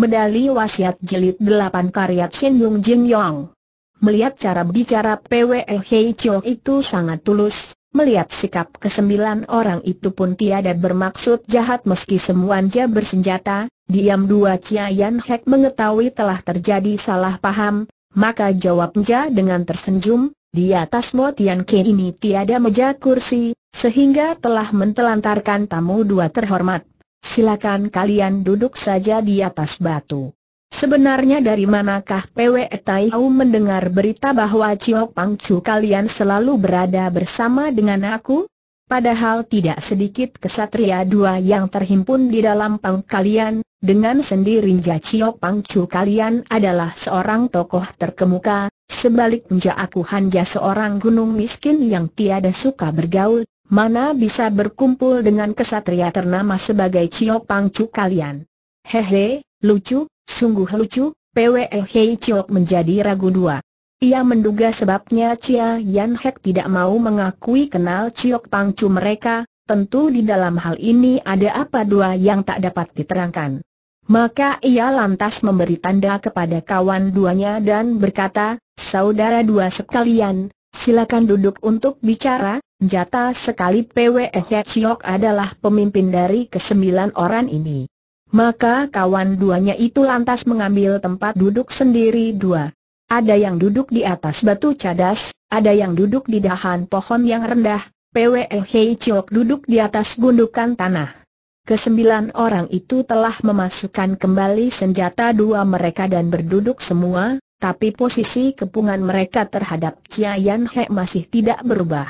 Medali Wasiat Jilid 8 Karya Sin Yung Jin Yong Melihat cara bicara PWE Hei Chio itu sangat tulus, melihat sikap kesembilan orang itu pun tiada bermaksud jahat meski semuanya bersenjata, diam dua Chia Yan Hek mengetahui telah terjadi salah paham, maka jawabnya dengan tersenyum, di atas Mo Tian Ke ini tiada meja kursi, sehingga telah mentelantarkan tamu dua terhormat silakan kalian duduk saja di atas batu. Sebenarnya dari manakah PW Taiau mendengar berita bahwa Chiok Pangcu kalian selalu berada bersama dengan aku? Padahal tidak sedikit kesatria dua yang terhimpun di dalam pang kalian, dengan sendirinya Chiok Pangcu kalian adalah seorang tokoh terkemuka, sebaliknya aku hanya seorang gunung miskin yang tiada suka bergaul, Mana bisa berkumpul dengan kesatria ternama sebagai Cio Pangcu kalian? Hehe, lucu, sungguh lucu, PWE Hei Cio menjadi ragu dua. Ia menduga sebabnya Cia Yan Hek tidak mau mengakui kenal Cio Pangcu mereka, tentu di dalam hal ini ada apa dua yang tak dapat diterangkan. Maka ia lantas memberi tanda kepada kawan duanya dan berkata, saudara dua sekalian, Silakan duduk untuk bicara, jata sekali PWE Hechiok adalah pemimpin dari kesembilan orang ini. Maka kawan duanya itu lantas mengambil tempat duduk sendiri dua. Ada yang duduk di atas batu cadas, ada yang duduk di dahan pohon yang rendah, PWE Hechiok duduk di atas gundukan tanah. Kesembilan orang itu telah memasukkan kembali senjata dua mereka dan berduduk semua, tapi posisi kepungan mereka terhadap Chia Yan Hek masih tidak berubah.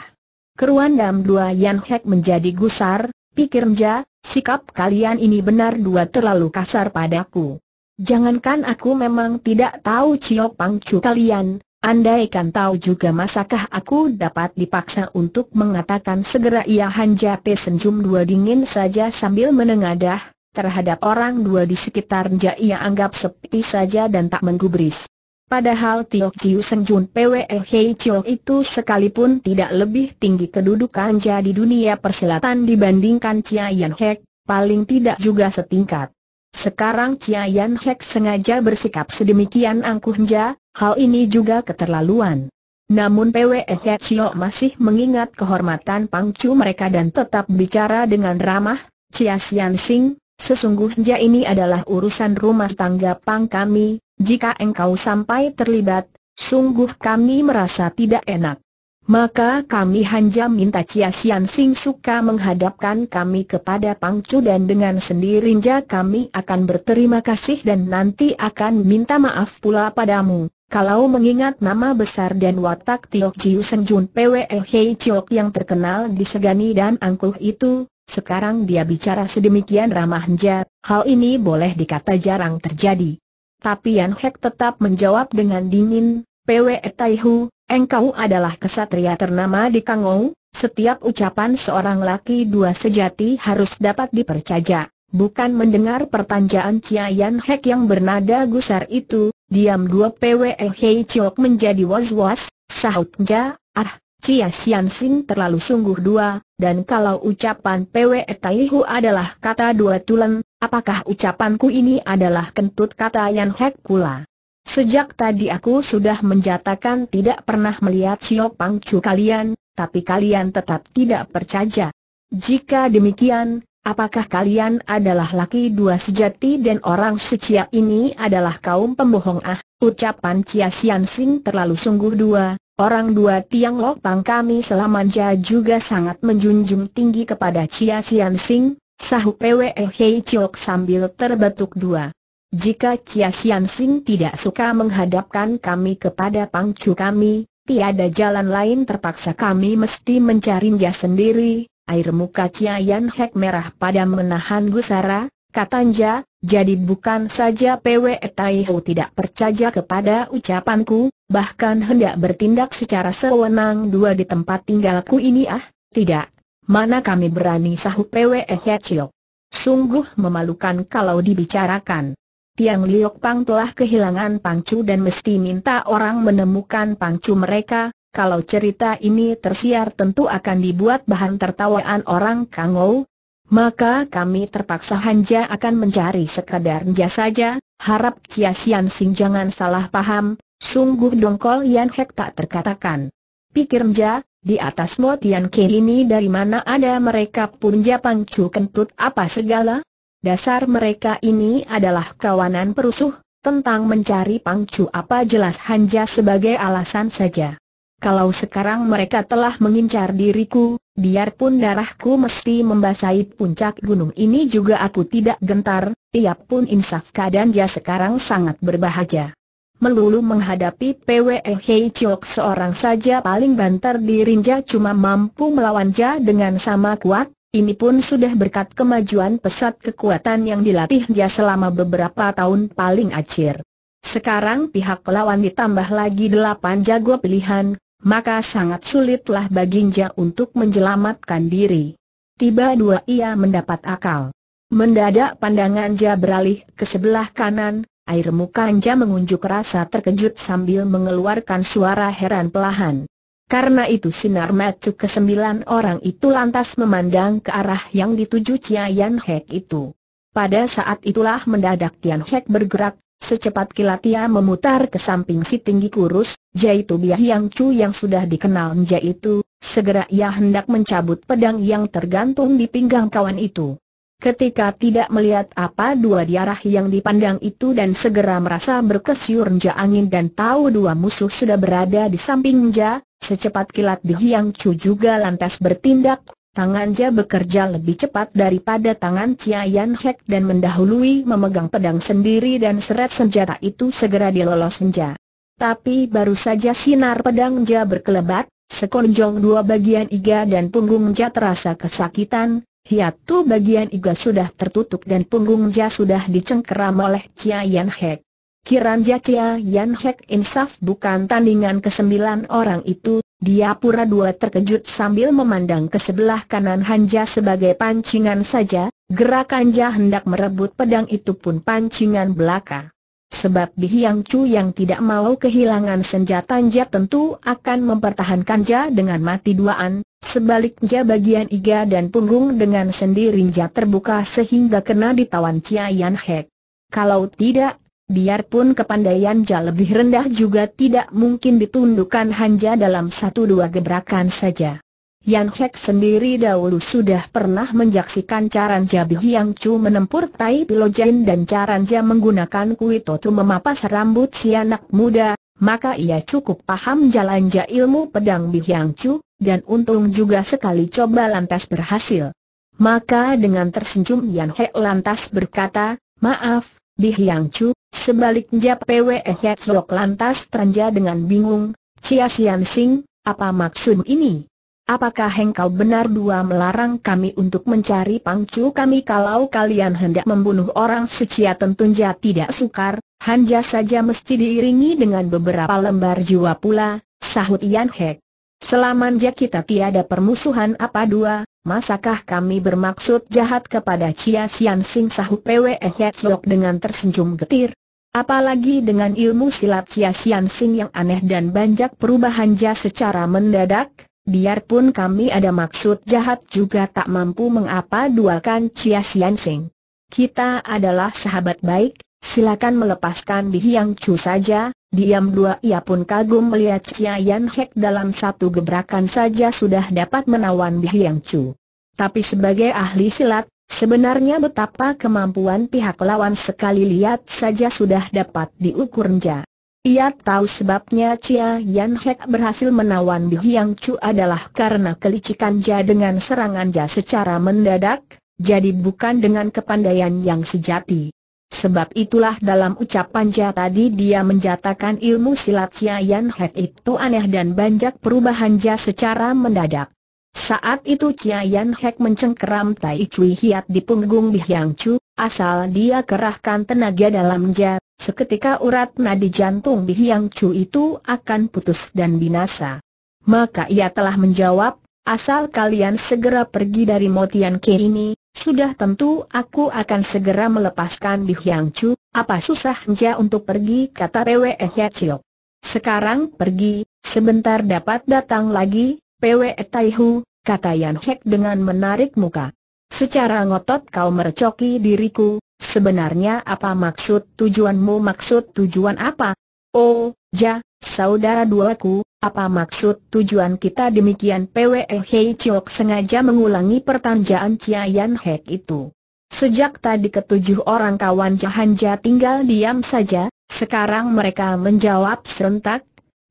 Keruan dam dua Yan Hek menjadi gusar, pikir Nja, sikap kalian ini benar dua terlalu kasar padaku. Jangankan aku memang tidak tahu Cio Pangcu kalian, andaikan tahu juga masakah aku dapat dipaksa untuk mengatakan segera ia hanja pesenjum dua dingin saja sambil menengadah, terhadap orang dua di sekitar Nja ia anggap sepi saja dan tak menggubris. Padahal Tio Kiu Seng Jun Pwe Hei Chio itu sekalipun tidak lebih tinggi kedudukan jadi dunia persilatan dibandingkan Chia Yan Hek, paling tidak juga setingkat. Sekarang Chia Yan Hek sengaja bersikap sedemikian angkuhnya, hal ini juga keterlaluan. Namun Pwe Hei Chio masih mengingat kehormatan pangcu mereka dan tetap bicara dengan ramah, Chia Sian Sing, sesungguhnya ini adalah urusan rumah tangga pang kami, jika engkau sampai terlibat, sungguh kami merasa tidak enak. Maka kami hanya minta Cia Sian Sing suka menghadapkan kami kepada Pangcu dan dengan sendirinya kami akan berterima kasih dan nanti akan minta maaf pula padamu. Kalau mengingat nama besar dan watak Tiok Jiu Sen Jun PWE Hei Chiok yang terkenal di Segani dan angkuh itu, sekarang dia bicara sedemikian ramah hanja, hal ini boleh dikata jarang terjadi tapi Yan Hek tetap menjawab dengan dingin, Pwe Taihu, engkau adalah kesatria ternama di Kangou, setiap ucapan seorang laki dua sejati harus dapat dipercaya. Bukan mendengar pertanyaan Cia Yan Hek yang bernada gusar itu, diam dua PWE Hei Chok menjadi was-was, sahutnya, ah, Cia Sian Sing terlalu sungguh dua, dan kalau ucapan PWE Taihu adalah kata dua tulen, Apakah ucapanku ini adalah kentut kata Yan Hek pula? Sejak tadi aku sudah menjatakan tidak pernah melihat siok Pangcu kalian, tapi kalian tetap tidak percaya. Jika demikian, apakah kalian adalah laki dua sejati dan orang secia ini adalah kaum pembohong ah? Ucapan Cia Sian Sing terlalu sungguh dua, orang dua tiang Pang kami selamanya juga sangat menjunjung tinggi kepada Cia Sian Sing, Sahu Pwe Hei Chok sambil terbatuk dua. Jika Chia Sian Sing tidak suka menghadapkan kami kepada pangcu kami, tiada jalan lain terpaksa kami mesti mencari mencarinya sendiri. Air muka Chia Yan Hek merah pada menahan gusara, katanya, jadi bukan saja PW Tai Ho tidak percaya kepada ucapanku, bahkan hendak bertindak secara sewenang dua di tempat tinggalku ini ah, tidak, Mana kami berani sahut PWE Hechio. Sungguh memalukan kalau dibicarakan. Tiang Liok Pang telah kehilangan Pangcu dan mesti minta orang menemukan Pangcu mereka, kalau cerita ini tersiar tentu akan dibuat bahan tertawaan orang Kangou. Maka kami terpaksa hanya akan mencari sekadar nja saja, harap Cia Sian Sing jangan salah paham, sungguh dongkol Yan Hek tak terkatakan. Pikir nja, di atas Tian Ke ini dari mana ada mereka pun Japang Chu kentut apa segala? Dasar mereka ini adalah kawanan perusuh, tentang mencari Pangcu apa jelas hanya sebagai alasan saja. Kalau sekarang mereka telah mengincar diriku, biarpun darahku mesti membasahi puncak gunung ini juga aku tidak gentar, Tiap pun insaf keadaan dia sekarang sangat berbahaya melulu menghadapi PWE Hei Chok seorang saja paling banter di Rinja cuma mampu melawan Ja dengan sama kuat, ini pun sudah berkat kemajuan pesat kekuatan yang dilatih Ja selama beberapa tahun paling acir. Sekarang pihak lawan ditambah lagi delapan jago pilihan, maka sangat sulitlah bagi Ja untuk menjelamatkan diri. Tiba dua ia mendapat akal. Mendadak pandangan Ja beralih ke sebelah kanan, Air muka Anja mengunjuk rasa terkejut sambil mengeluarkan suara heran pelahan. Karena itu sinar mata kesembilan orang itu lantas memandang ke arah yang dituju Chia Yan Hek itu. Pada saat itulah mendadak Tian Hek bergerak, secepat kilat ia memutar ke samping si tinggi kurus, yaitu Bia Yang Chu yang sudah dikenal Nja itu, segera ia hendak mencabut pedang yang tergantung di pinggang kawan itu ketika tidak melihat apa dua diarah yang dipandang itu dan segera merasa nja angin dan tahu dua musuh sudah berada di sampingnya, secepat kilat di Hiang Chu juga lantas bertindak, tangan nja bekerja lebih cepat daripada tangan Chia Yan Hek dan mendahului memegang pedang sendiri dan seret senjata itu segera dilolos nja. Tapi baru saja sinar pedang nja berkelebat, sekonjong dua bagian iga dan punggung nja terasa kesakitan, Hiatu bagian iga sudah tertutup dan punggung Jia sudah dicengkeram oleh Chia Yan Hek. Kiranja Chia Yan Hek insaf bukan tandingan kesembilan orang itu, dia pura dua terkejut sambil memandang ke sebelah kanan Hanja sebagai pancingan saja, gerakan Jia hendak merebut pedang itu pun pancingan belaka. Sebab Bi Hiang Chu yang tidak mau kehilangan senjata nja tentu akan mempertahankan nja dengan mati duaan, sebaliknya bagian iga dan punggung dengan nja terbuka sehingga kena ditawan Chia Yan Hek. Kalau tidak, biarpun kepandaian nja lebih rendah juga tidak mungkin ditundukkan hanja dalam satu dua gebrakan saja. Yan Hek sendiri dahulu sudah pernah menyaksikan cara Jabi Hiang Chu menempur Tai Pilojen dan cara dia menggunakan Kui Totu memapas rambut si anak muda, maka ia cukup paham jalan ilmu pedang Bi Hiang Chu, dan untung juga sekali coba lantas berhasil. Maka dengan tersenyum Yan Hek lantas berkata, maaf, Bi Hiang Chu, sebaliknya PWE Hek Sok lantas teranja dengan bingung, Cia Sian Sing, apa maksud ini? Apakah engkau benar dua melarang kami untuk mencari pangcu kami kalau kalian hendak membunuh orang secia tentunya tidak sukar, hanya saja mesti diiringi dengan beberapa lembar jiwa pula, sahut Yan Hek. Selamanya kita tiada permusuhan apa dua, masakah kami bermaksud jahat kepada Cia Sian Sing sahut PWE Hetzlok dengan tersenyum getir? Apalagi dengan ilmu silat Cia Sian Sing yang aneh dan banyak perubahan jah secara mendadak? biarpun kami ada maksud jahat juga tak mampu mengapa dualkan Chia Sian Sing. Kita adalah sahabat baik, silakan melepaskan Di Hiang Chu saja, diam dua ia pun kagum melihat Chia Yan Hek dalam satu gebrakan saja sudah dapat menawan Di Hiang Chu. Tapi sebagai ahli silat, Sebenarnya betapa kemampuan pihak lawan sekali lihat saja sudah dapat diukur nja. Ia tahu sebabnya Chia Yan Hek berhasil menawan Bi Hiang Chu adalah karena kelicikan Jia dengan serangan Jia secara mendadak, jadi bukan dengan kepandaian yang sejati. Sebab itulah dalam ucapan Jia tadi dia menjatakan ilmu silat Chia Yan Hek itu aneh dan banyak perubahan Jia secara mendadak. Saat itu Chia Yan Hek mencengkeram Tai Chui Hiat di punggung Bi Hiang Chu, asal dia kerahkan tenaga dalam Jia Seketika urat nadi jantung di Hiang Chu itu akan putus dan binasa. Maka ia telah menjawab, asal kalian segera pergi dari Motian Ke ini, sudah tentu aku akan segera melepaskan di Hiang Chu, apa susahnya untuk pergi kata Pwe Chiok. Sekarang pergi, sebentar dapat datang lagi, Pwe Taihu, kata Yan Hek dengan menarik muka. Secara ngotot kau mercoki diriku, Sebenarnya apa maksud tujuanmu maksud tujuan apa? Oh, ja, saudara duaku, apa maksud tujuan kita demikian PWE Hei Chok sengaja mengulangi pertanyaan Chia Yan Hek itu. Sejak tadi ketujuh orang kawan Jahanja tinggal diam saja, sekarang mereka menjawab serentak,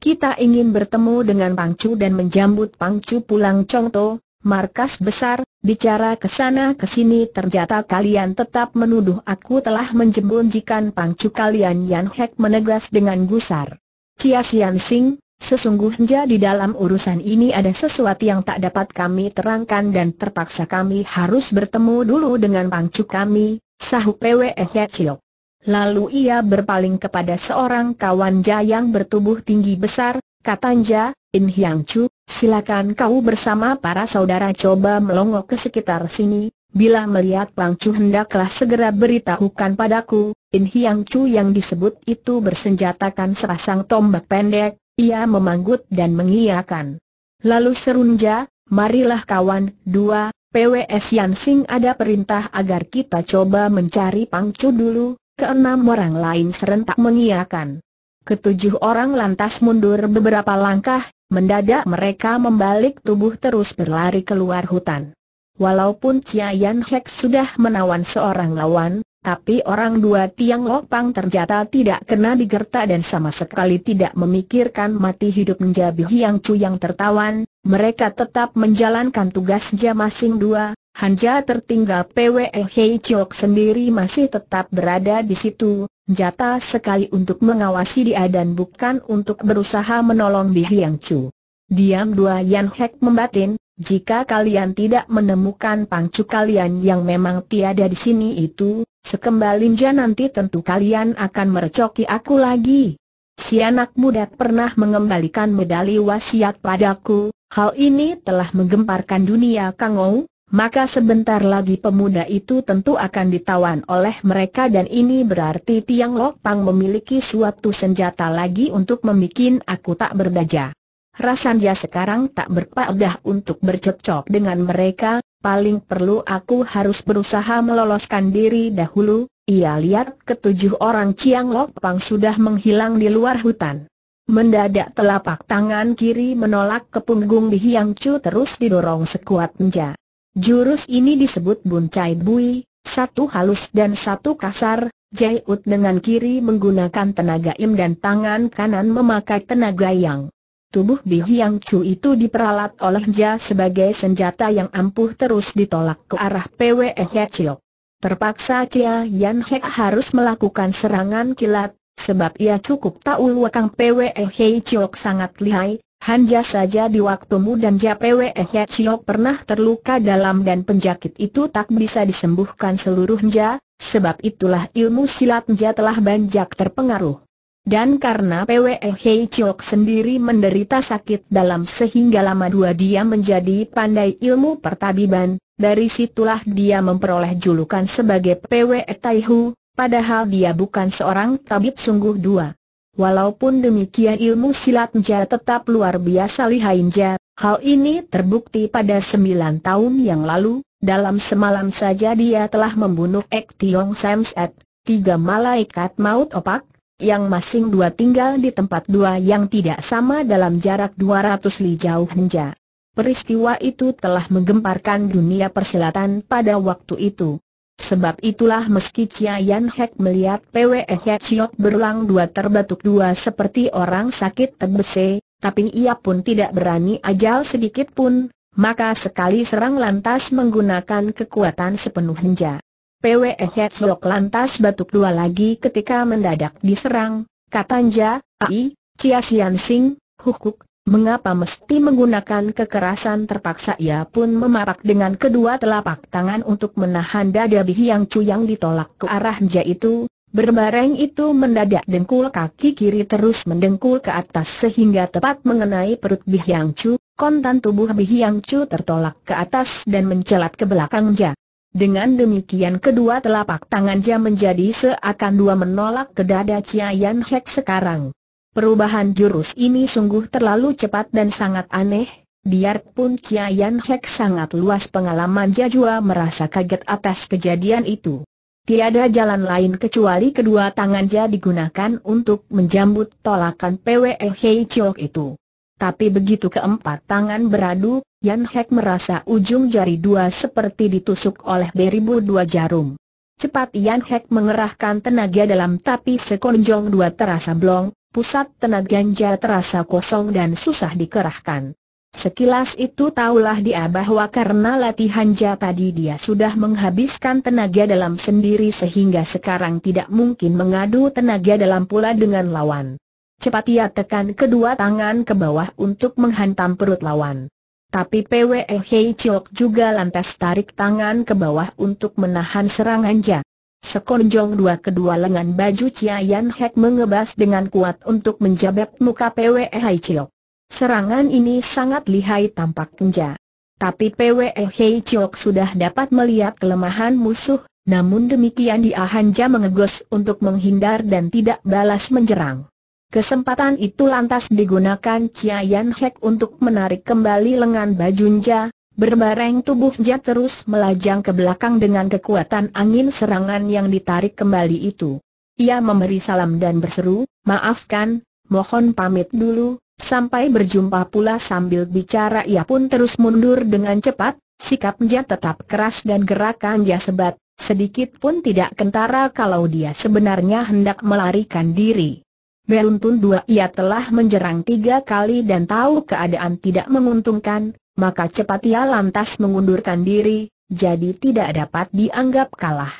kita ingin bertemu dengan Pangcu dan menjambut Pangcu pulang contoh. Markas besar, bicara ke sana ke sini ternyata kalian tetap menuduh aku telah menjembunjikan pangcu kalian Yan Hek menegas dengan gusar. Cia Sian Sing, Sesungguhnya di dalam urusan ini ada sesuatu yang tak dapat kami terangkan dan terpaksa kami harus bertemu dulu dengan pangcu kami, sahut PWE eh cilok. Lalu ia berpaling kepada seorang kawan jaya yang bertubuh tinggi besar, katanya, In Hyang Chu, silakan kau bersama para saudara coba melongok ke sekitar sini, bila melihat Pang Chu hendaklah segera beritahukan padaku, In Hiang Chu yang disebut itu bersenjatakan serasang tombak pendek, ia memanggut dan mengiyakan. Lalu serunja, marilah kawan, dua, PWS Yan Sing ada perintah agar kita coba mencari Pang Chu dulu, keenam orang lain serentak mengiyakan. Ketujuh orang lantas mundur beberapa langkah, Mendadak mereka membalik tubuh terus berlari keluar hutan. Walaupun Chia Yan Hek sudah menawan seorang lawan, tapi orang dua tiang lopang ternyata tidak kena digerta dan sama sekali tidak memikirkan mati hidup menjadi Hiang Chu yang tertawan, mereka tetap menjalankan tugasnya masing dua, Hanja tertinggal PWE Hei Chok sendiri masih tetap berada di situ, senjata sekali untuk mengawasi dia dan bukan untuk berusaha menolong Bi Hiang Chu. Diam dua Yan Hek membatin, jika kalian tidak menemukan pangcu kalian yang memang tiada di sini itu, sekembalinja nanti tentu kalian akan merecoki aku lagi. Si anak muda pernah mengembalikan medali wasiat padaku, hal ini telah menggemparkan dunia Kang Kangou, maka sebentar lagi pemuda itu tentu akan ditawan oleh mereka dan ini berarti Tiang Lok Pang memiliki suatu senjata lagi untuk membuat aku tak berdaja. Rasanya sekarang tak berpadah untuk bercocok dengan mereka, paling perlu aku harus berusaha meloloskan diri dahulu, ia lihat ketujuh orang Ciang Lok Pang sudah menghilang di luar hutan. Mendadak telapak tangan kiri menolak ke punggung Di Chu terus didorong sekuat menja. Jurus ini disebut Buncai Bui, satu halus dan satu kasar, Jai Ut dengan kiri menggunakan tenaga im dan tangan kanan memakai tenaga yang. Tubuh Bi Hiang Chu itu diperalat oleh Ja sebagai senjata yang ampuh terus ditolak ke arah Pwe He Chiu. Terpaksa Cia Yan Hek harus melakukan serangan kilat, sebab ia cukup tahu Wakang Pwe He Chiu sangat lihai, hanya saja di waktumu dan Jpwe eh ya Chiok pernah terluka dalam dan penjakit itu tak bisa disembuhkan seluruhnya, sebab itulah ilmu silat silatnya telah banyak terpengaruh. Dan karena Pwe eh ya Chiok sendiri menderita sakit dalam sehingga lama dua dia menjadi pandai ilmu pertabiban, dari situlah dia memperoleh julukan sebagai Pwe eh Taihu, padahal dia bukan seorang tabib sungguh dua. Walaupun demikian ilmu silat Nja tetap luar biasa lihai Nja, hal ini terbukti pada sembilan tahun yang lalu, dalam semalam saja dia telah membunuh Ek Tiong Samset, tiga malaikat maut opak, yang masing dua tinggal di tempat dua yang tidak sama dalam jarak 200 li jauh Nja. Peristiwa itu telah menggemparkan dunia persilatan pada waktu itu. Sebab itulah meski Chia Yan Hek melihat Pwe Hek Siok berulang dua terbatuk dua seperti orang sakit tebese, tapi ia pun tidak berani ajal sedikit pun, maka sekali serang lantas menggunakan kekuatan sepenuh henja. Pwe Hek lantas batuk dua lagi ketika mendadak diserang, katanya, Ai, Chia Sian Sing, Hukuk, Mengapa mesti menggunakan kekerasan terpaksa ia pun memapak dengan kedua telapak tangan untuk menahan dada bihi yang cuyang ditolak ke arah Nja itu, berbareng itu mendadak dengkul kaki kiri terus mendengkul ke atas sehingga tepat mengenai perut bihi yang cu, kontan tubuh bihi yang cu tertolak ke atas dan mencelat ke belakang Nja. Dengan demikian kedua telapak tangan Nja menjadi seakan dua menolak ke dada Chia Yan Hek sekarang. Perubahan jurus ini sungguh terlalu cepat dan sangat aneh, biarpun Cian Yan Hek sangat luas pengalaman Jajua merasa kaget atas kejadian itu. Tiada jalan lain kecuali kedua tangan Jia digunakan untuk menjambut tolakan PWE Hei Chok itu. Tapi begitu keempat tangan beradu, Yan Hek merasa ujung jari dua seperti ditusuk oleh beribu dua jarum. Cepat Yan Hek mengerahkan tenaga dalam tapi sekonjong dua terasa blong, pusat tenaga ganja terasa kosong dan susah dikerahkan. Sekilas itu taulah dia bahwa karena latihan ja tadi dia sudah menghabiskan tenaga dalam sendiri sehingga sekarang tidak mungkin mengadu tenaga dalam pula dengan lawan. Cepat ia tekan kedua tangan ke bawah untuk menghantam perut lawan. Tapi PWE Hei Chok juga lantas tarik tangan ke bawah untuk menahan serangan ja. Sekonjong dua kedua lengan baju Chia Yan Hek mengebas dengan kuat untuk menjabat muka Pwe Hai Chiok. Serangan ini sangat lihai tampak kenja. Tapi Pwe Hai Chiok sudah dapat melihat kelemahan musuh, namun demikian dia hanya mengegos untuk menghindar dan tidak balas menjerang. Kesempatan itu lantas digunakan Chia Yan Hek untuk menarik kembali lengan baju Nja, Berbareng tubuh terus melajang ke belakang dengan kekuatan angin serangan yang ditarik kembali itu. Ia memberi salam dan berseru, maafkan, mohon pamit dulu, sampai berjumpa pula sambil bicara ia pun terus mundur dengan cepat, sikap tetap keras dan gerakan dia sebat, sedikit pun tidak kentara kalau dia sebenarnya hendak melarikan diri. Beruntun dua ia telah menjerang tiga kali dan tahu keadaan tidak menguntungkan, maka cepat ia lantas mengundurkan diri, jadi tidak dapat dianggap kalah.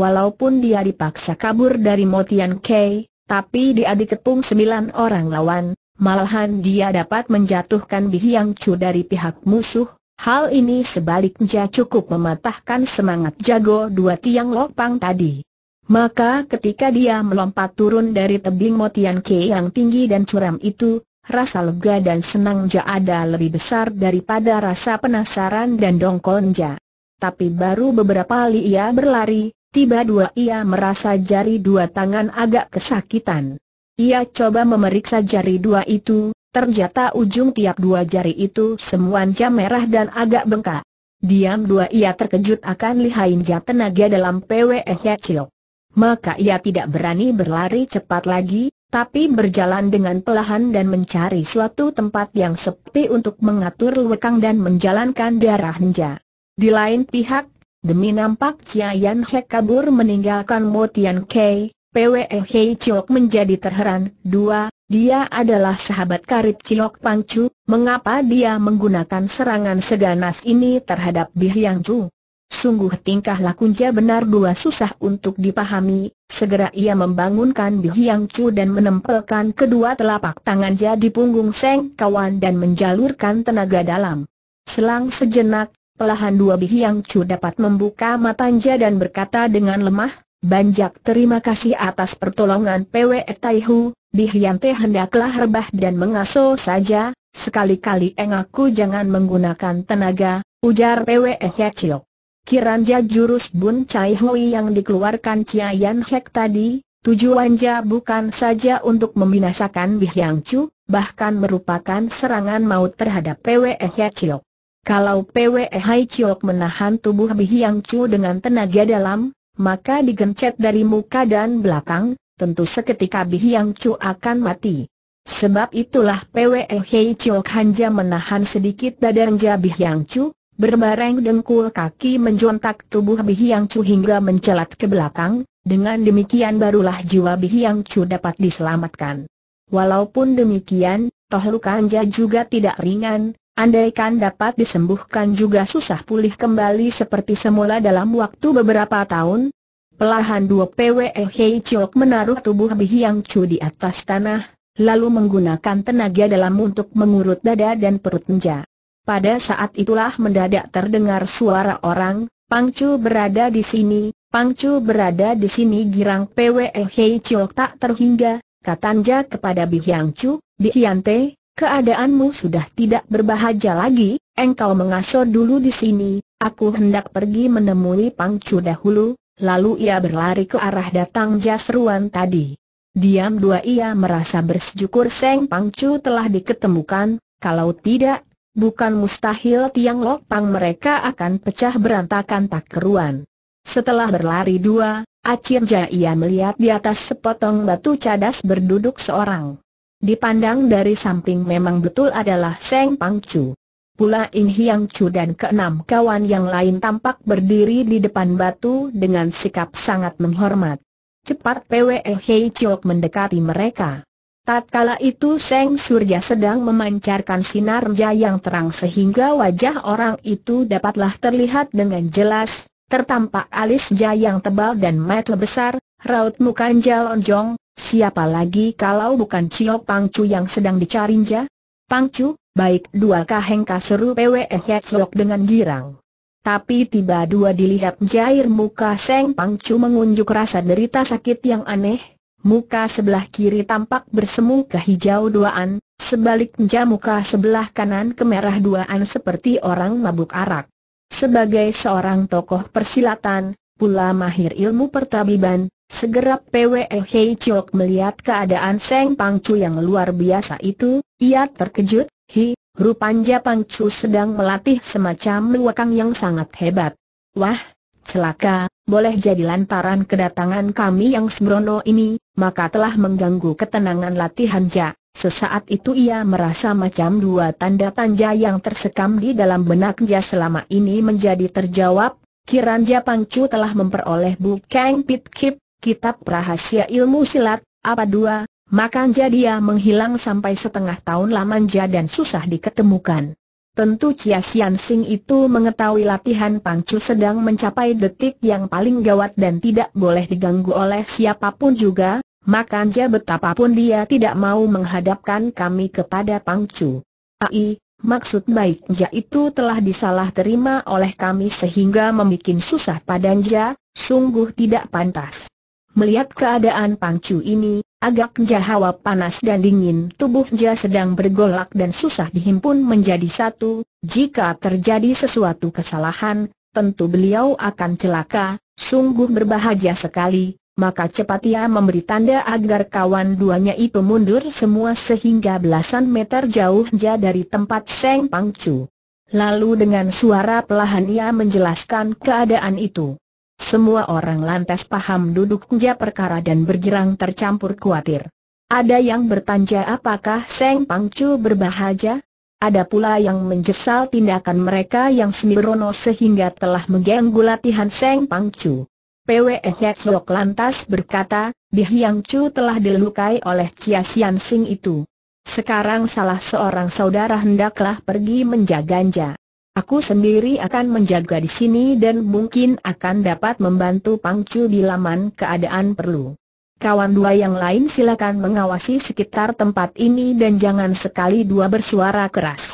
Walaupun dia dipaksa kabur dari Motian Kei, tapi dia dikepung sembilan orang lawan, malahan dia dapat menjatuhkan Bihyang Chu dari pihak musuh, Hal ini sebaliknya cukup mematahkan semangat jago dua tiang lopang tadi. Maka ketika dia melompat turun dari tebing Motian Kei yang tinggi dan curam itu, rasa lega dan senang Ja ada lebih besar daripada rasa penasaran dan dongkol Ja. Tapi baru beberapa kali ia berlari, tiba dua ia merasa jari dua tangan agak kesakitan. Ia coba memeriksa jari dua itu, ternyata ujung tiap dua jari itu semuanya merah dan agak bengkak. Diam dua ia terkejut akan lihain Ja tenaga dalam PWE kecil. Maka ia tidak berani berlari cepat lagi, tapi berjalan dengan pelahan dan mencari suatu tempat yang sepi untuk mengatur lekang dan menjalankan darah Nja. Di lain pihak, demi nampak Chia Yan He kabur meninggalkan Mo Tian Kei, PWE Hei Chiok menjadi terheran. Dua, dia adalah sahabat karib Chiok Chu, mengapa dia menggunakan serangan seganas ini terhadap Bi Hyang Chu? Sungguh tingkah lakunya benar dua susah untuk dipahami, Segera ia membangunkan Bihyang Chu dan menempelkan kedua telapak tangannya di punggung Seng Kawan dan menjalurkan tenaga dalam. Selang sejenak, pelahan dua Bihyang Chu dapat membuka matanya dan berkata dengan lemah, Banjak terima kasih atas pertolongan PW Taihu, Bihyang Teh hendaklah rebah dan mengasuh saja, sekali-kali engaku jangan menggunakan tenaga, ujar PW Heciok. Kiranja jurus Bun Chai Hui yang dikeluarkan Chia Yan Hek tadi, tujuannya bukan saja untuk membinasakan Bih Yang Chu, bahkan merupakan serangan maut terhadap PWE Hai Chiok. Kalau PWE Hai Chiok menahan tubuh Bih Yang Chu dengan tenaga dalam, maka digencet dari muka dan belakang, tentu seketika Bih Yang Chu akan mati. Sebab itulah PWE Hai Chiok hanya menahan sedikit badan Jabih Yang Chu, Berbareng dengkul kaki menjontak tubuh Bihiang Chu hingga mencelat ke belakang, dengan demikian barulah jiwa Bihiang Chu dapat diselamatkan. Walaupun demikian, toh lukanya juga tidak ringan, andaikan dapat disembuhkan juga susah pulih kembali seperti semula dalam waktu beberapa tahun. Pelahan dua PWE Hei Chok menaruh tubuh Bihiang Chu di atas tanah, lalu menggunakan tenaga dalam untuk mengurut dada dan perut Nja. Pada saat itulah mendadak terdengar suara orang, Pangcu berada di sini, Pangcu berada di sini girang PWE Hei Chiok tak terhingga, katanja kepada Bihyang Chu, Bihyante, keadaanmu sudah tidak berbahagia lagi, engkau mengasuh dulu di sini, aku hendak pergi menemui Pangcu dahulu, lalu ia berlari ke arah datang jasruan tadi. Diam dua ia merasa bersyukur Seng Pangcu telah diketemukan, kalau tidak bukan mustahil tiang lopang mereka akan pecah berantakan tak keruan. Setelah berlari dua, Acin Jaya melihat di atas sepotong batu cadas berduduk seorang. Dipandang dari samping memang betul adalah Seng Pangcu. Pula In Hiang Chu dan keenam kawan yang lain tampak berdiri di depan batu dengan sikap sangat menghormat. Cepat PWL e Hei Chiok mendekati mereka. Tatkala itu Seng Surya sedang memancarkan sinar yang terang sehingga wajah orang itu dapatlah terlihat dengan jelas, tertampak alis yang tebal dan mata besar, raut muka lonjong, siapa lagi kalau bukan Cio Pangcu yang sedang dicari ja? Pangcu, baik dua kaheng kaseru PWE Hetzlok dengan girang. Tapi tiba dua dilihat jair muka Seng Pangcu mengunjuk rasa derita sakit yang aneh, Muka sebelah kiri tampak bersemu hijau duaan, sebaliknya muka sebelah kanan kemerah duaan seperti orang mabuk arak. Sebagai seorang tokoh persilatan, pula mahir ilmu pertabiban, segera PWE Hei Chok melihat keadaan Seng Pangcu yang luar biasa itu, ia terkejut, hi, rupanya Pangcu sedang melatih semacam luakang yang sangat hebat. Wah, celaka, boleh jadi lantaran kedatangan kami yang sembrono ini, maka telah mengganggu ketenangan latihan Ja. Sesaat itu ia merasa macam dua tanda tanja yang tersekam di dalam benak benaknya selama ini menjadi terjawab, Kiran Ja Pangcu telah memperoleh Bukang Pit Kip, kitab rahasia ilmu silat, apa dua, maka jadi dia menghilang sampai setengah tahun Ja dan susah diketemukan. Tentu Chia Sian Sing itu mengetahui latihan Pangcu sedang mencapai detik yang paling gawat dan tidak boleh diganggu oleh siapapun juga, Makanya betapapun dia tidak mau menghadapkan kami kepada Pangcu. Ai, maksud baiknya itu telah disalah terima oleh kami sehingga membuat susah padanja, sungguh tidak pantas. Melihat keadaan Pangcu ini, agaknya hawa panas dan dingin tubuhnya sedang bergolak dan susah dihimpun menjadi satu, jika terjadi sesuatu kesalahan, tentu beliau akan celaka, sungguh berbahagia sekali, maka cepat ia memberi tanda agar kawan duanya itu mundur semua sehingga belasan meter jauh jauhnya dari tempat Seng Pangcu. Lalu dengan suara pelahan ia menjelaskan keadaan itu. Semua orang lantas paham duduk duduknya perkara dan bergerang tercampur khawatir. Ada yang bertanya apakah Seng Pangcu berbahaya? Ada pula yang menjesal tindakan mereka yang sembrono sehingga telah mengganggu latihan Seng Pangcu. PWE Hetsok lantas berkata, Bi Chu telah dilukai oleh Chia Sian Sing itu. Sekarang salah seorang saudara hendaklah pergi menjaganya. Aku sendiri akan menjaga di sini dan mungkin akan dapat membantu Pang Chu bila man keadaan perlu. Kawan dua yang lain silakan mengawasi sekitar tempat ini dan jangan sekali dua bersuara keras.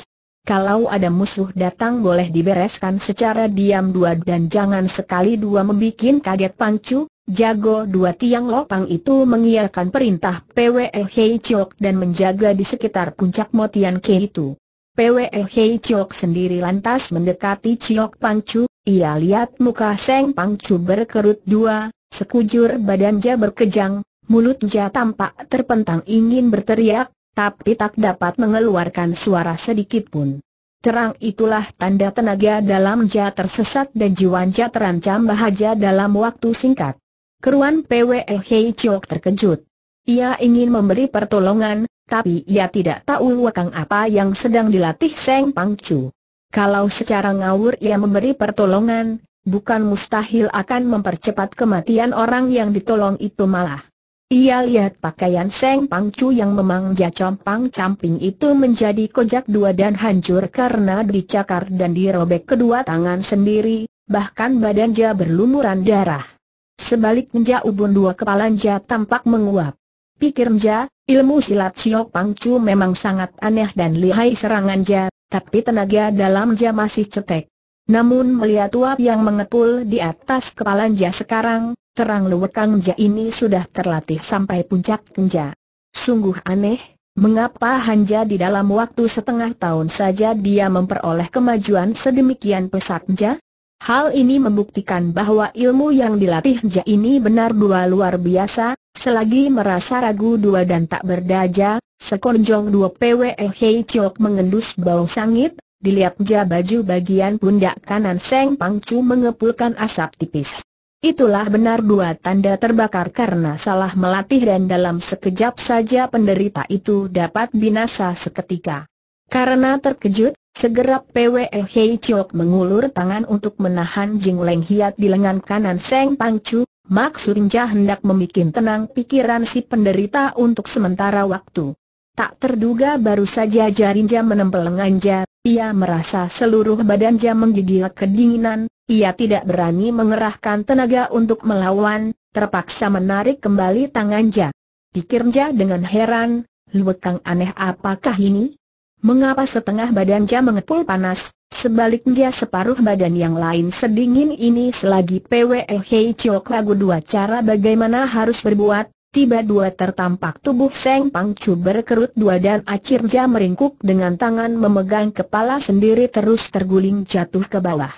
Kalau ada musuh datang boleh dibereskan secara diam dua dan jangan sekali dua membuat kaget Pangcu, Jago dua tiang lopang itu mengiakan perintah PWE Hei Chok dan menjaga di sekitar puncak Motian Ke itu. PWE Hei Chok sendiri lantas mendekati Chok Pangcu, ia lihat muka Seng Pangcu berkerut dua, sekujur badannya berkejang, mulutnya tampak terpentang ingin berteriak, tapi tak dapat mengeluarkan suara sedikit pun. Terang itulah tanda tenaga dalam Ja tersesat dan jiwanja terancam bahaya dalam waktu singkat. Keruan PWE Hei Chok terkejut. Ia ingin memberi pertolongan, tapi ia tidak tahu wakang apa yang sedang dilatih Seng Pangcu. Kalau secara ngawur ia memberi pertolongan, bukan mustahil akan mempercepat kematian orang yang ditolong itu malah. Ia lihat pakaian Seng Pangcu yang memang memangja compang-camping itu menjadi kojak dua dan hancur karena dicakar dan dirobek kedua tangan sendiri, bahkan badan ja berlumuran darah. Sebaliknya ubun dua kepala ja tampak menguap. Pikir Pikirnya, ilmu silat Siok Pangcu memang sangat aneh dan lihai serangan ja, tapi tenaga dalam ja masih cetek. Namun melihat uap yang mengepul di atas kepala ja sekarang, Terang Kang ja ini sudah terlatih sampai puncak kenja. Sungguh aneh, mengapa Hanja di dalam waktu setengah tahun saja dia memperoleh kemajuan sedemikian pesat kenja? Hal ini membuktikan bahwa ilmu yang dilatih Ja ini benar dua luar biasa, selagi merasa ragu dua dan tak berdaja, sekonjong dua PWE Hei Chok mengendus bau sangit, dilihat Ja baju bagian pundak kanan Seng Pangcu mengepulkan asap tipis. Itulah benar dua tanda terbakar karena salah melatih dan dalam sekejap saja penderita itu dapat binasa seketika. Karena terkejut, segera Pwe Hei Chok mengulur tangan untuk menahan Jing Leng Hiat di lengan kanan Seng Pang Chu, maksudnya hendak membuat tenang pikiran si penderita untuk sementara waktu. Tak terduga baru saja jarinja menempel lengannya, ia merasa seluruh badan badannya menggigil kedinginan, ia tidak berani mengerahkan tenaga untuk melawan, terpaksa menarik kembali tangan Jia. Pikir Jia dengan heran, Luekang aneh apakah ini? Mengapa setengah badan Jia mengepul panas, sebaliknya separuh badan yang lain sedingin ini selagi PWE Hei Chok lagu dua cara bagaimana harus berbuat, Tiba dua tertampak tubuh Seng Pangcu berkerut dua dan acirja meringkuk dengan tangan memegang kepala sendiri terus terguling jatuh ke bawah.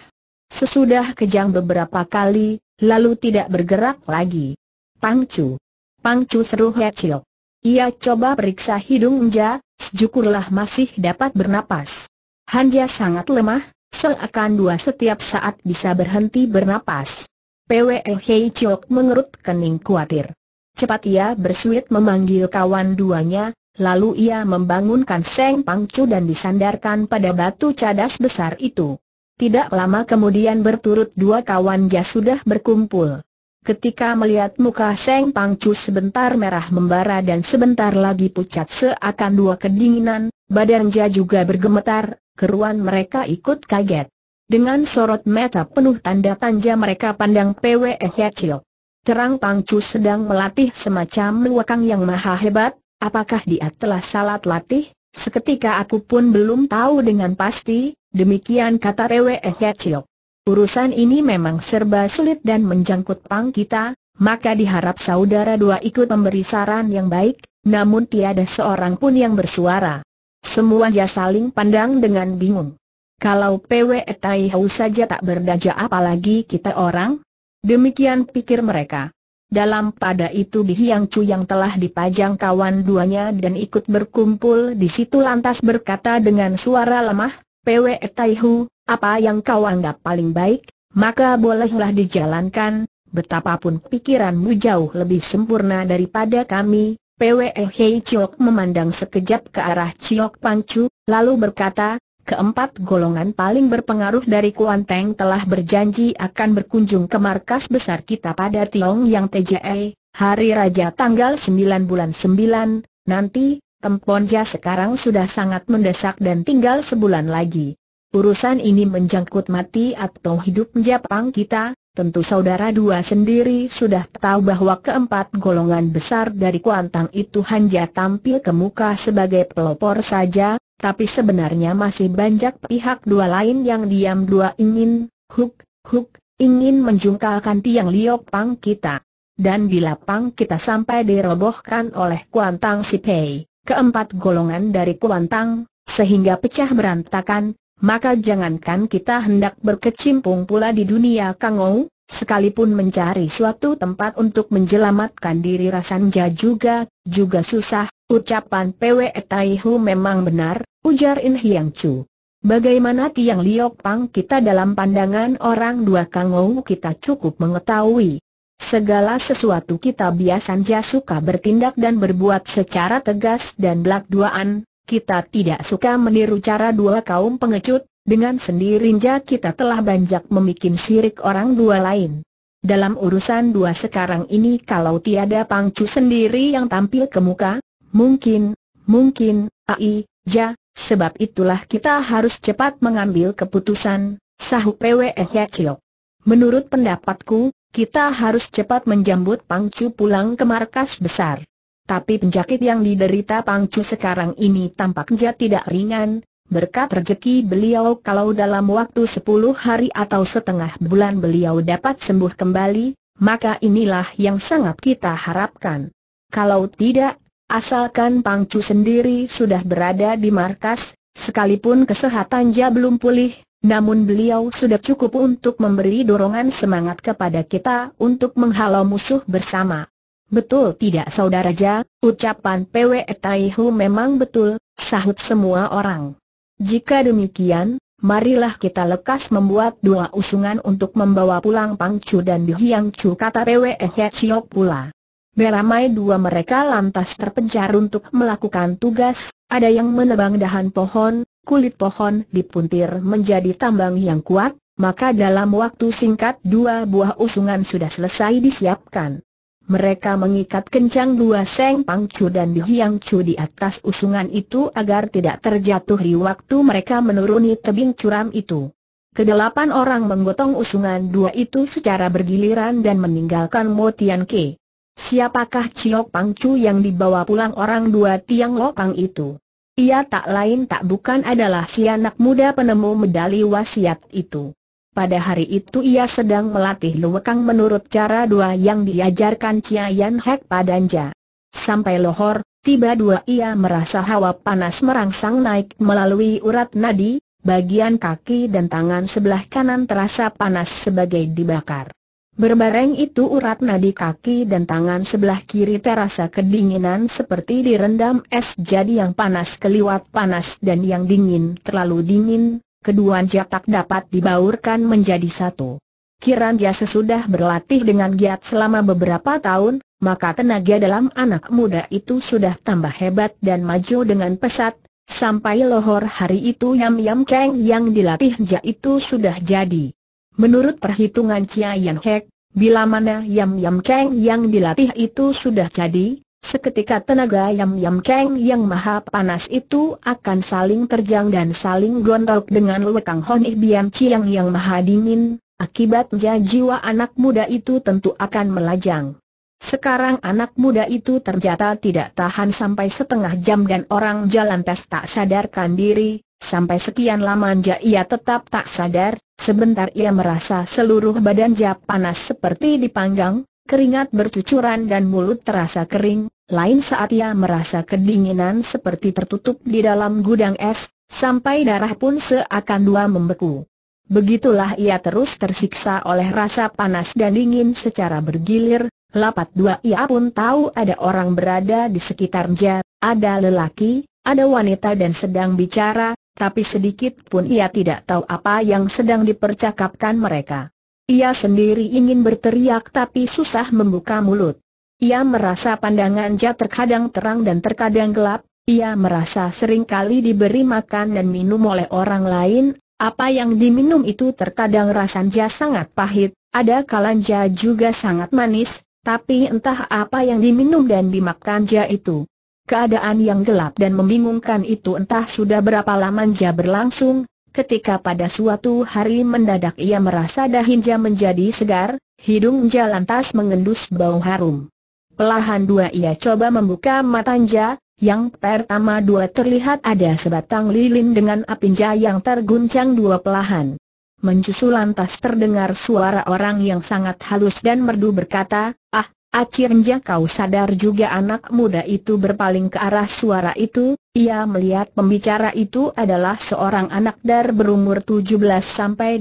Sesudah kejang beberapa kali, lalu tidak bergerak lagi. Pangcu. Pangcu seru Hechil. Ia coba periksa hidung Nja, sejukurlah masih dapat bernapas. Hanja sangat lemah, seakan dua setiap saat bisa berhenti bernapas. PWE Hei mengerut kening kuatir. Cepat ia bersuit memanggil kawan duanya, lalu ia membangunkan Seng Pangcu dan disandarkan pada batu cadas besar itu. Tidak lama kemudian berturut dua kawan jas sudah berkumpul. Ketika melihat muka Seng Pangcu sebentar merah membara dan sebentar lagi pucat seakan dua kedinginan, badan Ja juga bergemetar, keruan mereka ikut kaget. Dengan sorot mata penuh tanda tanja mereka pandang PWE Hecil. Terang Pangcu sedang melatih semacam luakang yang maha hebat, apakah dia telah salat latih? Seketika aku pun belum tahu dengan pasti, Demikian kata Rewe Ehecil. Urusan ini memang serba sulit dan menjangkut pang kita, maka diharap saudara dua ikut memberi saran yang baik, namun tiada seorang pun yang bersuara. Semua dia ya saling pandang dengan bingung. Kalau PW e Tai saja tak berdaja apalagi kita orang? Demikian pikir mereka. Dalam pada itu Bi Hiang Chu yang telah dipajang kawan duanya dan ikut berkumpul di situ lantas berkata dengan suara lemah, PWF Taihu, apa yang kau anggap paling baik, maka bolehlah dijalankan, betapapun pikiranmu jauh lebih sempurna daripada kami. PWE Hei Chiok memandang sekejap ke arah Chiok Pangcu, lalu berkata, keempat golongan paling berpengaruh dari Kuanteng telah berjanji akan berkunjung ke markas besar kita pada Tiong Yang TJE, hari Raja tanggal 9 bulan 9, nanti, Temponja sekarang sudah sangat mendesak dan tinggal sebulan lagi. Urusan ini menjangkut mati atau hidup Jepang kita, tentu saudara dua sendiri sudah tahu bahwa keempat golongan besar dari Kuantang itu hanya tampil ke muka sebagai pelopor saja, tapi sebenarnya masih banyak pihak dua lain yang diam dua ingin, huk, huk, ingin menjungkalkan tiang liok pang kita. Dan bila pang kita sampai dirobohkan oleh Kuantang si Pei, keempat golongan dari Kuantang, sehingga pecah berantakan, maka jangankan kita hendak berkecimpung pula di dunia Kangou, sekalipun mencari suatu tempat untuk menjelamatkan diri Rasanja juga, juga susah, ucapan Pwe Taihu memang benar, ujar In Hiang Chu. Bagaimana Tiang Liok Pang kita dalam pandangan orang dua Kangou kita cukup mengetahui, Segala sesuatu kita saja suka bertindak dan berbuat secara tegas dan belak-duaan, kita tidak suka meniru cara dua kaum pengecut, dengan sendirinya kita telah banyak memikin sirik orang dua lain. Dalam urusan dua sekarang ini kalau tiada pangcu sendiri yang tampil ke muka, mungkin, mungkin, ai, ja, sebab itulah kita harus cepat mengambil keputusan, sahut PWE Hechio. Eh ya Menurut pendapatku, kita harus cepat menjambut Pangcu pulang ke markas besar. Tapi penyakit yang diderita Pangcu sekarang ini tampaknya tidak ringan, berkat rezeki beliau kalau dalam waktu sepuluh hari atau setengah bulan beliau dapat sembuh kembali, maka inilah yang sangat kita harapkan. Kalau tidak, asalkan Pangcu sendiri sudah berada di markas, sekalipun kesehatan kesehatannya belum pulih, namun beliau sudah cukup untuk memberi dorongan semangat kepada kita untuk menghalau musuh bersama. Betul tidak saudara Ja, ucapan Pwe Taihu memang betul, sahut semua orang. Jika demikian, marilah kita lekas membuat dua usungan untuk membawa pulang Pang Chu dan Hyang Chu kata Pwe He Chiok pula. Beramai dua mereka lantas terpencar untuk melakukan tugas, ada yang menebang dahan pohon, kulit pohon dipuntir menjadi tambang yang kuat, maka dalam waktu singkat dua buah usungan sudah selesai disiapkan. Mereka mengikat kencang dua seng pangcu dan dihiang cu di atas usungan itu agar tidak terjatuh di waktu mereka menuruni tebing curam itu. Kedelapan orang menggotong usungan dua itu secara bergiliran dan meninggalkan Mo Tian Ke. Siapakah Ciok Pangcu yang dibawa pulang orang dua tiang lokang itu? Ia tak lain tak bukan adalah si anak muda penemu medali wasiat itu. Pada hari itu ia sedang melatih luwekang menurut cara dua yang diajarkan Chia Yan Hek Padanja. Sampai lohor, tiba dua ia merasa hawa panas merangsang naik melalui urat nadi, bagian kaki dan tangan sebelah kanan terasa panas sebagai dibakar. Berbareng itu urat nadi kaki dan tangan sebelah kiri terasa kedinginan seperti direndam es jadi yang panas keliwat panas dan yang dingin terlalu dingin, kedua jatak dapat dibaurkan menjadi satu. Kiran Kiranja sesudah berlatih dengan giat selama beberapa tahun, maka tenaga dalam anak muda itu sudah tambah hebat dan maju dengan pesat, sampai lohor hari itu Yam Yam Keng yang dilatih ja itu sudah jadi. Menurut perhitungan Chia Yan Hek, bila mana Yam Yam Kang yang dilatih itu sudah jadi, seketika tenaga Yam Yam Kang yang maha panas itu akan saling terjang dan saling gontok dengan lekang Hon Biam Chiang yang maha dingin, akibatnya jiwa anak muda itu tentu akan melajang. Sekarang anak muda itu ternyata tidak tahan sampai setengah jam dan orang jalan tes tak sadarkan diri, sampai sekian lamanya ia tetap tak sadar, Sebentar ia merasa seluruh badan jap panas seperti dipanggang, keringat bercucuran dan mulut terasa kering, lain saat ia merasa kedinginan seperti tertutup di dalam gudang es, sampai darah pun seakan dua membeku. Begitulah ia terus tersiksa oleh rasa panas dan dingin secara bergilir, lapat dua ia pun tahu ada orang berada di sekitar sekitarnya, ada lelaki, ada wanita dan sedang bicara, tapi sedikit pun ia tidak tahu apa yang sedang dipercakapkan mereka. Ia sendiri ingin berteriak tapi susah membuka mulut. Ia merasa pandangan Jat terkadang terang dan terkadang gelap, ia merasa seringkali diberi makan dan minum oleh orang lain, apa yang diminum itu terkadang rasan rasanya sangat pahit, ada kalan kalanja juga sangat manis, tapi entah apa yang diminum dan dimakan Ja itu Keadaan yang gelap dan membingungkan itu entah sudah berapa lama Nja berlangsung, ketika pada suatu hari mendadak ia merasa dahinja menjadi segar, hidung Nja lantas mengendus bau harum. Pelahan dua ia coba membuka mata jah. yang pertama dua terlihat ada sebatang lilin dengan apinja yang terguncang dua pelahan. Mencusul lantas terdengar suara orang yang sangat halus dan merdu berkata, Ah, Akhirnya kau sadar juga anak muda itu berpaling ke arah suara itu, ia melihat pembicara itu adalah seorang anak dar berumur 17-18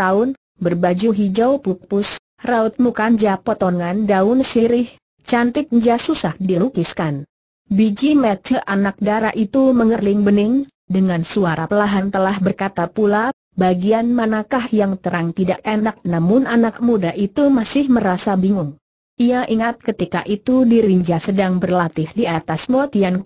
tahun, berbaju hijau pupus, raut muka potongan daun sirih, cantik cantiknya susah dilukiskan. Biji mata anak darah itu mengerling bening, dengan suara pelahan telah berkata pula, bagian manakah yang terang tidak enak namun anak muda itu masih merasa bingung. Ia ingat ketika itu dirinja sedang berlatih di atas Motian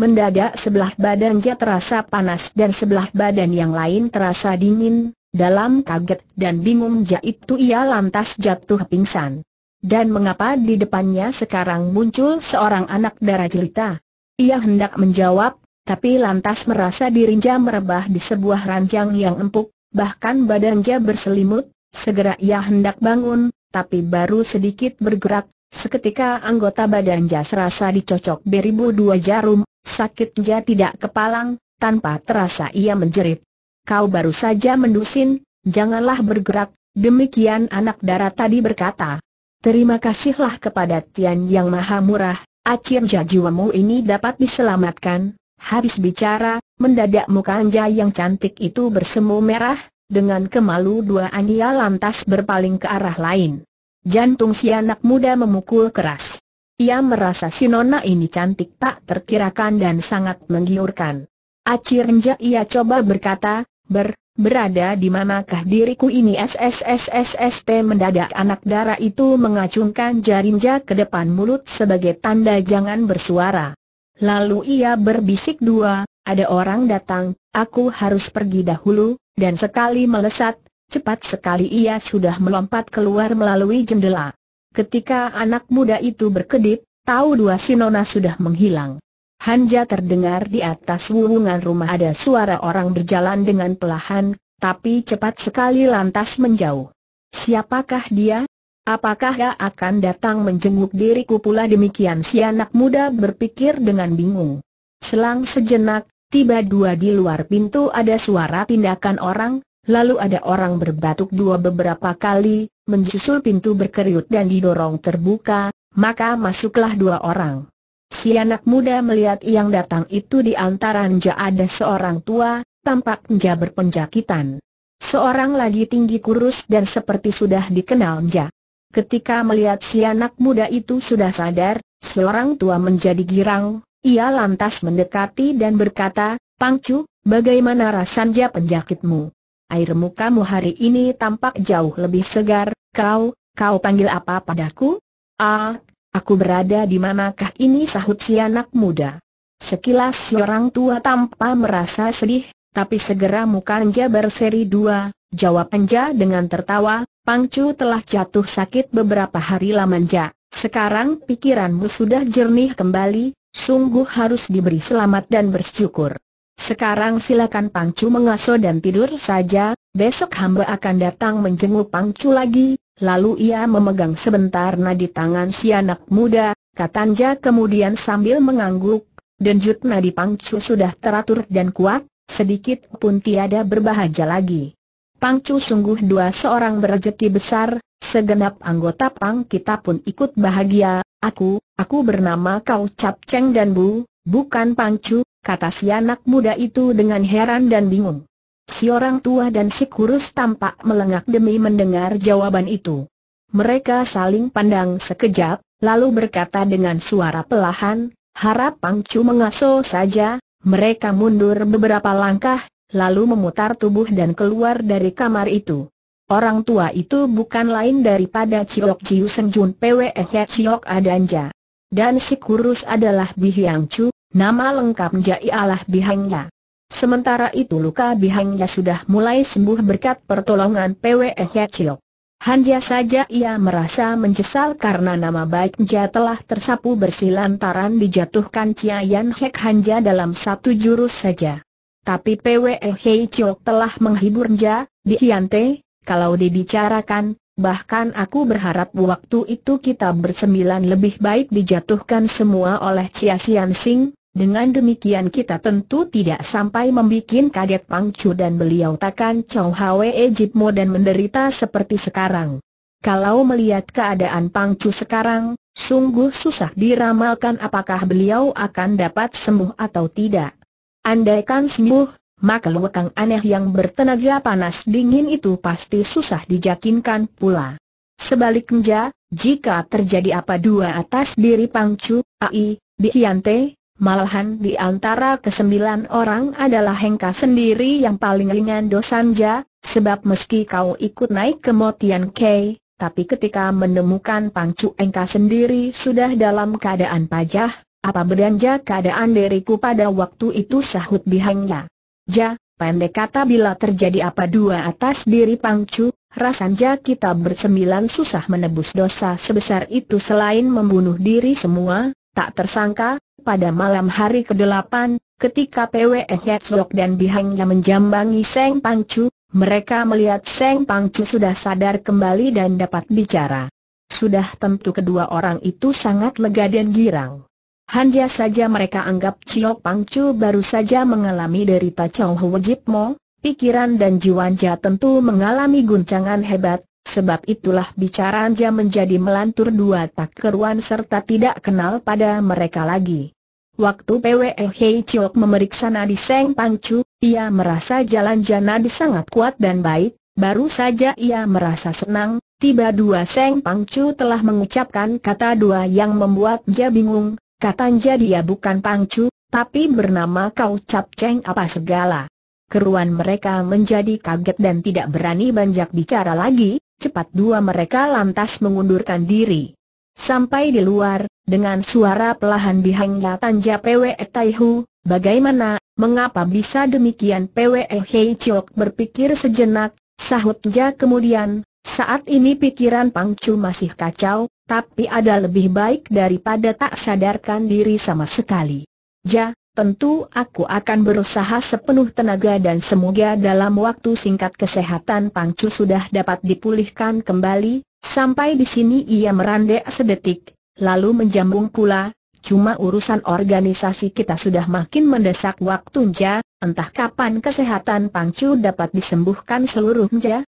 mendadak sebelah badannya terasa panas dan sebelah badan yang lain terasa dingin, dalam kaget dan bingung itu ia lantas jatuh pingsan. Dan mengapa di depannya sekarang muncul seorang anak darah jelita? Ia hendak menjawab, tapi lantas merasa dirinja merebah di sebuah ranjang yang empuk, bahkan badannya berselimut, segera ia hendak bangun, tapi baru sedikit bergerak, seketika anggota badan jas rasa dicocok beribu dua jarum, sakitnya tidak kepalang, tanpa terasa ia menjerit. Kau baru saja mendusin, janganlah bergerak, demikian anak darah tadi berkata. Terima kasihlah kepada Tian Yang Maha Murah, akhir jajiwamu ini dapat diselamatkan. Habis bicara, mendadak muka Anja yang cantik itu bersemu merah, dengan kemalu dua Ania lantas berpaling ke arah lain. Jantung si anak muda memukul keras. Ia merasa si nona ini cantik tak terkirakan dan sangat menggiurkan. Akhirnya ia coba berkata, ber, berada di manakah diriku ini SSSSST mendadak anak dara itu mengacungkan jarinja ke depan mulut sebagai tanda jangan bersuara. Lalu ia berbisik dua, ada orang datang, aku harus pergi dahulu, dan sekali melesat, cepat sekali ia sudah melompat keluar melalui jendela. Ketika anak muda itu berkedip, tahu dua sinona sudah menghilang. Hanja terdengar di atas wuwungan rumah ada suara orang berjalan dengan pelahan, tapi cepat sekali lantas menjauh. Siapakah dia? Apakah dia akan datang menjenguk diriku pula demikian si anak muda berpikir dengan bingung. Selang sejenak, Tiba dua di luar pintu ada suara tindakan orang, lalu ada orang berbatuk dua beberapa kali, menjusul pintu berkerut dan didorong terbuka, maka masuklah dua orang. Si anak muda melihat yang datang itu di antara nja ada seorang tua, tampak nja berpenjakitan. Seorang lagi tinggi kurus dan seperti sudah dikenal nja. Ketika melihat si anak muda itu sudah sadar, seorang tua menjadi girang, ia lantas mendekati dan berkata, Pangcu, bagaimana rasanya penjakitmu? Air mukamu hari ini tampak jauh lebih segar, kau, kau panggil apa padaku? Ah, aku berada di manakah ini sahut si anak muda. Sekilas si orang tua tanpa merasa sedih, tapi segera mukanya berseri dua, jawab Anja dengan tertawa, Pangcu telah jatuh sakit beberapa hari lamanya. sekarang pikiranmu sudah jernih kembali, sungguh harus diberi selamat dan bersyukur. Sekarang silakan Pangcu mengaso dan tidur saja, besok hamba akan datang menjenguk Pangcu lagi, lalu ia memegang sebentar nadi tangan si anak muda, Nja kemudian sambil mengangguk, denjut nadi Pangcu sudah teratur dan kuat, sedikit pun tiada berbahaja lagi. Pangcu sungguh dua seorang berjeti besar, segenap anggota Pang kita pun ikut bahagia, Aku, aku bernama Kau Cap Cheng dan Bu, bukan Pangcu," kata si anak muda itu dengan heran dan bingung. Si orang tua dan si kurus tampak melengak demi mendengar jawaban itu. Mereka saling pandang sekejap, lalu berkata dengan suara pelahan, harap Pangcu mengasuh saja, mereka mundur beberapa langkah, lalu memutar tubuh dan keluar dari kamar itu. Orang tua itu bukan lain daripada Ciok Jiu Senjun Pwe ya, Ciok Adanja. Dan si kurus adalah Bihyang Chu, nama lengkap lengkapnya Allah Bihangya. Sementara itu luka Bihangya sudah mulai sembuh berkat pertolongan Pwe ya, Ciok. Hanya saja ia merasa menyesal karena nama baik baiknya telah tersapu bersih lantaran dijatuhkan Chia Yan Hek Hanja dalam satu jurus saja. Tapi Pwe Hei Chiok telah menghibur menghiburnya, Bihiante, kalau dibicarakan, bahkan aku berharap waktu itu kita bersembilan lebih baik dijatuhkan semua oleh Chia Sian Sing, dengan demikian kita tentu tidak sampai membuat kaget Pang Chu dan beliau takkan Chow Hwe Ejipmo dan menderita seperti sekarang. Kalau melihat keadaan Pang Chu sekarang, sungguh susah diramalkan apakah beliau akan dapat sembuh atau tidak. Andaikan sembuh, maka lekang aneh yang bertenaga panas dingin itu pasti susah dijakinkan pula. Sebaliknya, jika terjadi apa dua atas diri Pangcu, Ai, Bihiante, malahan di antara kesembilan orang adalah Hengka sendiri yang paling ringan dosanja. sebab meski kau ikut naik ke Motian Kei, tapi ketika menemukan Pangcu Engka sendiri sudah dalam keadaan pajah, apa beranjak keadaan diriku pada waktu itu sahut Bihangya. Ja, pendek kata bila terjadi apa dua atas diri Pangcu, rasanya kita bersembilan susah menebus dosa sebesar itu selain membunuh diri semua, tak tersangka, pada malam hari ke-8, ketika PWE Hetzlok dan bihangnya menjambangi Seng Pangcu, mereka melihat Seng Pangcu sudah sadar kembali dan dapat bicara. Sudah tentu kedua orang itu sangat lega dan girang. Hanya saja mereka anggap Chiok Pangcu baru saja mengalami derita Chong Wajib Jip Mo, pikiran dan jiwanya tentu mengalami guncangan hebat, sebab itulah bicaranya menjadi melantur dua tak keruan serta tidak kenal pada mereka lagi. Waktu PWE Hei Chiok memeriksa nadi Seng Pangcu, ia merasa jalan jana sangat kuat dan baik, baru saja ia merasa senang, tiba dua Seng Pangcu telah mengucapkan kata dua yang membuat dia bingung, Katanya dia bukan Pangcu, tapi bernama Kau Cap Cheng apa segala. Keruan mereka menjadi kaget dan tidak berani banyak bicara lagi, cepat dua mereka lantas mengundurkan diri. Sampai di luar, dengan suara pelahan bihangnya Tanja Pwe Taihu, bagaimana, mengapa bisa demikian Pwe Hei Chok berpikir sejenak, sahutnya kemudian, saat ini pikiran Pangcu masih kacau, tapi ada lebih baik daripada tak sadarkan diri sama sekali. Ja, tentu aku akan berusaha sepenuh tenaga dan semoga dalam waktu singkat kesehatan Pangcu sudah dapat dipulihkan kembali, sampai di sini ia merandek sedetik, lalu menjambung pula, cuma urusan organisasi kita sudah makin mendesak waktu Ja, entah kapan kesehatan Pangcu dapat disembuhkan seluruhnya,